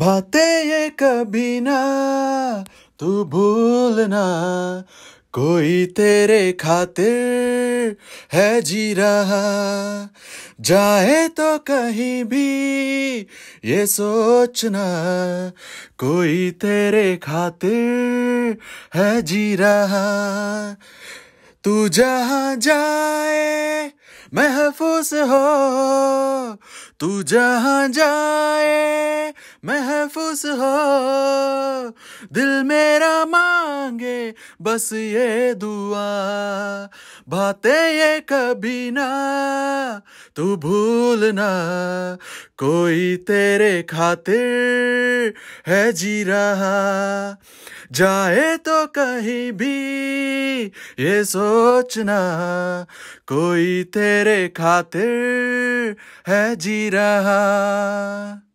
भाते ये कभी ना तू भूलना कोई तेरे खातिर है जी रहा जाए तो कहीं भी ये सोचना कोई तेरे खातिर है जी रहा तू जहाँ जाए महफूस हो तू जहाँ जाए महफूस हो दिल मेरा मांगे बस ये दुआ बातें ये कभी ना तू भूलना कोई तेरे खातिर है जी रहा जाए तो कहीं भी ये सोचना कोई तेरे खातिर है जी रहा